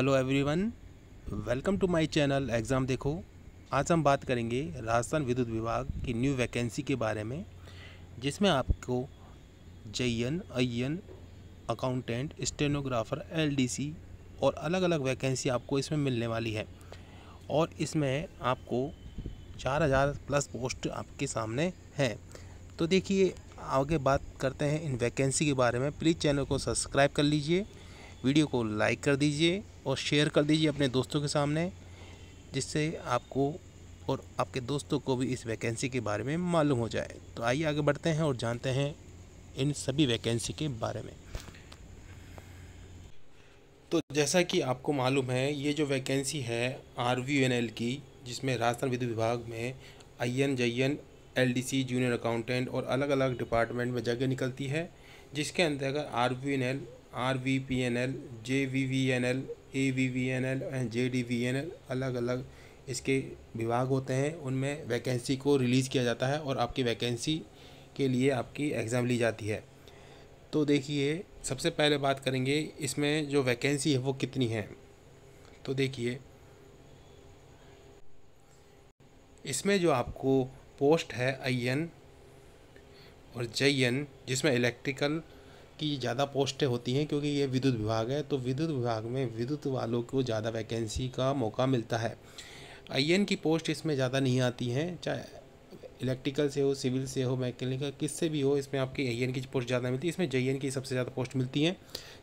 hello everyone welcome to my channel exam देखो आज हम बात करेंगे राजस्थान विद्युत विभाग की न्यू वैकेंसी के बारे में जिसमें आपको जयन अयन अकाउंटेंट स्टेनोग्राफर एलडीसी और अलग अलग वैकेंसी आपको इसमें मिलने वाली है और इसमें आपको चार हज़ार प्लस पोस्ट आपके सामने हैं तो देखिए आगे बात करते हैं इन वैकेंसी के बारे में प्लीज़ चैनल को सब्सक्राइब कर लीजिए वीडियो को लाइक कर दीजिए और शेयर कर दीजिए अपने दोस्तों के सामने जिससे आपको और आपके दोस्तों को भी इस वैकेंसी के बारे में मालूम हो जाए तो आइए आगे बढ़ते हैं और जानते हैं इन सभी वैकेंसी के बारे में तो जैसा कि आपको मालूम है ये जो वैकेंसी है आर की जिसमें राजस्थान विद्युत विभाग में I N J E N L D C junior accountant और अलग अलग डिपार्टमेंट में जगह निकलती है जिसके अंतर्गत R R V P N L J V V N L A V V N L and J D V N L अलग अलग इसके विभाग होते हैं उनमें वैकेंसी को रिलीज़ किया जाता है और आपकी वैकेंसी के लिए आपकी एग्ज़ाम ली जाती है तो देखिए सबसे पहले बात करेंगे इसमें जो वैकेंसी है वो कितनी है तो देखिए इसमें जो आपको पोस्ट है आई एन और जे एन जिसमें इलेक्ट्रिकल की ज़्यादा पोस्टें होती हैं क्योंकि ये विद्युत विभाग है तो विद्युत विभाग में विद्युत वालों को ज़्यादा वैकेंसी का मौका मिलता है आई की पोस्ट इसमें ज़्यादा नहीं आती हैं चाहे इलेक्ट्रिकल से हो सिविल से हो मैकेनिकल किससे भी हो इसमें आपकी आई की पोस्ट ज़्यादा मिलती है इसमें जे की सबसे ज़्यादा पोस्ट मिलती है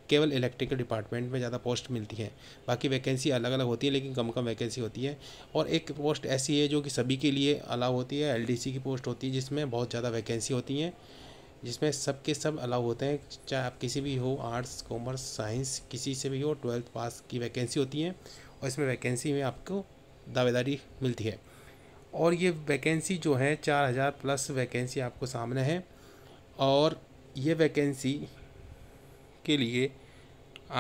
केवल इलेक्ट्रिकल डिपार्टमेंट में ज़्यादा पोस्ट मिलती है बाकी वैकेंसी अलग अलग होती है लेकिन कम कम वैकेंसी होती है और एक पोस्ट ऐसी है जो कि सभी के लिए अलाव होती है एल की पोस्ट होती है जिसमें बहुत ज़्यादा वैकेंसी होती हैं जिसमें सब के सब अलाउ होते हैं चाहे आप किसी भी हो आर्ट्स कॉमर्स साइंस किसी से भी हो ट्वेल्थ पास की वैकेंसी होती है और इसमें वैकेंसी में आपको दावेदारी मिलती है और ये वैकेंसी जो है चार हज़ार प्लस वैकेंसी आपको सामने है और ये वैकेंसी के लिए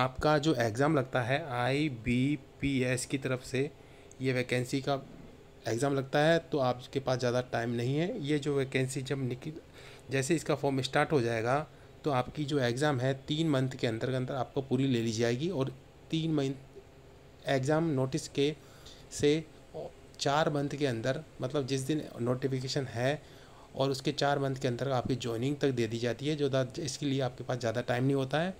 आपका जो एग्ज़ाम लगता है आई बी पी एस की तरफ से ये वैकेंसी का एग्ज़ाम लगता है तो आपके पास ज़्यादा टाइम नहीं है ये जो वैकेंसी जब निकल जैसे इसका फॉर्म स्टार्ट हो जाएगा तो आपकी जो एग्ज़ाम है तीन मंथ के अंदर अंदर आपको पूरी ले ली जाएगी और तीन मंथ एग्ज़ाम नोटिस के से चार मंथ के अंदर मतलब जिस दिन नोटिफिकेशन है और उसके चार मंथ के अंदर आपकी ज्वाइनिंग तक दे दी जाती है जो इसके लिए आपके पास ज़्यादा टाइम नहीं होता है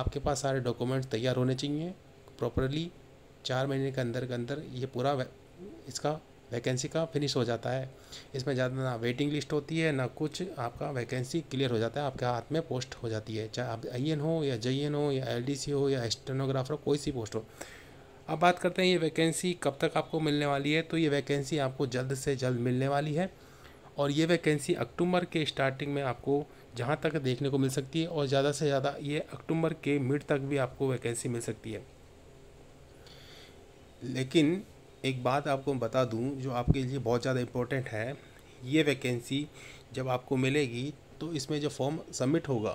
आपके पास सारे डॉक्यूमेंट्स तैयार होने चाहिए प्रॉपरली चार महीने के अंदर के अंदर ये पूरा इसका वैकेंसी का फिनिश हो जाता है इसमें ज़्यादा ना वेटिंग लिस्ट होती है ना कुछ आपका वैकेंसी क्लियर हो जाता है आपके हाथ में पोस्ट हो जाती है चाहे आप आई हो या जे हो या एल हो या स्टेनोग्राफर कोई सी पोस्ट हो अब बात करते हैं ये वैकेंसी कब तक आपको मिलने वाली है तो ये वैकेंसी आपको जल्द से जल्द मिलने वाली है और ये वैकेंसी अक्टूबर के स्टार्टिंग में आपको जहाँ तक देखने को मिल सकती है और ज़्यादा से ज़्यादा ये अक्टूबर के मिड तक भी आपको वैकेंसी मिल सकती है लेकिन एक बात आपको बता दूं जो आपके लिए बहुत ज़्यादा इम्पोर्टेंट है ये वैकेंसी जब आपको मिलेगी तो इसमें जो फॉर्म सबमिट होगा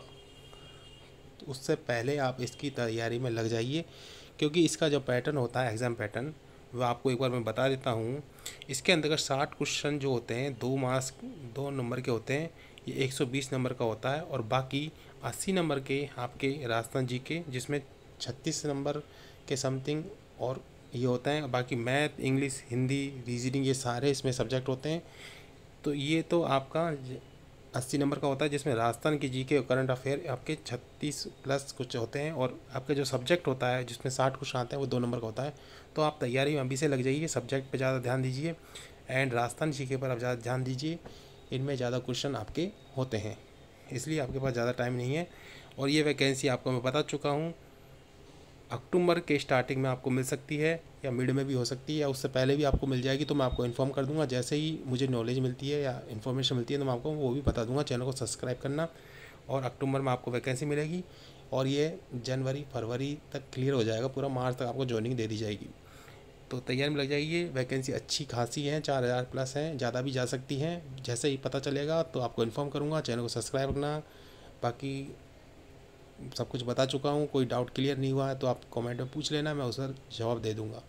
तो उससे पहले आप इसकी तैयारी में लग जाइए क्योंकि इसका जो पैटर्न होता है एग्ज़ाम पैटर्न वह आपको एक बार मैं बता देता हूँ इसके अंतर्गत साठ क्वेश्चन जो होते हैं दो मार्क्स दो नंबर के होते हैं ये एक सौ बीस नंबर का होता है और बाकी अस्सी नंबर के आपके राजस्थान जी के जिसमें छत्तीस नंबर के समथिंग और ये होता है बाकी मैथ इंग्लिश हिंदी रीजनिंग ये सारे इसमें सब्जेक्ट होते हैं तो ये तो आपका अस्सी नंबर का होता है जिसमें राजस्थान की जीके और करंट अफेयर आपके छत्तीस प्लस कुछ होते हैं और आपका जो सब्जेक्ट होता है जिसमें साठ क्वेश्चन आते हैं वो दो नंबर का होता है तो आप तैयारी में अभी से लग जाइए सब्जेक्ट पे ज़्यादा ध्यान दीजिए एंड राजस्थान जीके पर आप ज़्यादा ध्यान दीजिए इनमें ज़्यादा क्वेश्चन आपके होते हैं इसलिए आपके पास ज़्यादा टाइम नहीं है और ये वैकेंसी आपको मैं बता चुका हूँ अक्टूबर के स्टार्टिंग में आपको मिल सकती है या मिड में भी हो सकती है या उससे पहले भी आपको मिल जाएगी तो मैं आपको इन्फॉर्म कर दूंगा जैसे ही मुझे नॉलेज मिलती है या इन्फॉर्मेशन मिलती है तो मैं आपको वो भी बता दूंगा चैनल को सब्सक्राइब करना और अक्टूबर में आपको वैकेंसी मिलेगी और ये जनवरी फरवरी तक क्लियर हो जाएगा पूरा मार्च तक आपको ज्वाइनिंग दे दी जाएगी तो तैयारी में लग जाएगी ये वैकेंसी अच्छी खासी है चार हज़ार प्लस हैं ज़्यादा भी जा सकती हैं जैसे ही पता चलेगा तो आपको इन्फॉर्म करूँगा चैनल को सब्सक्राइब करना बाकी सब कुछ बता चुका हूँ कोई डाउट क्लियर नहीं हुआ है तो आप कमेंट में पूछ लेना मैं उसका जवाब दे दूँगा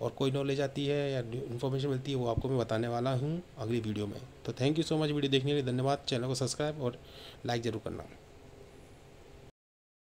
और कोई नॉलेज आती है या इन्फॉर्मेशन मिलती है वो आपको मैं बताने वाला हूँ अगली वीडियो में तो thank you so much video देखने के लिए धन्यवाद चैनल को सब्सक्राइब और लाइक ज़रूर करना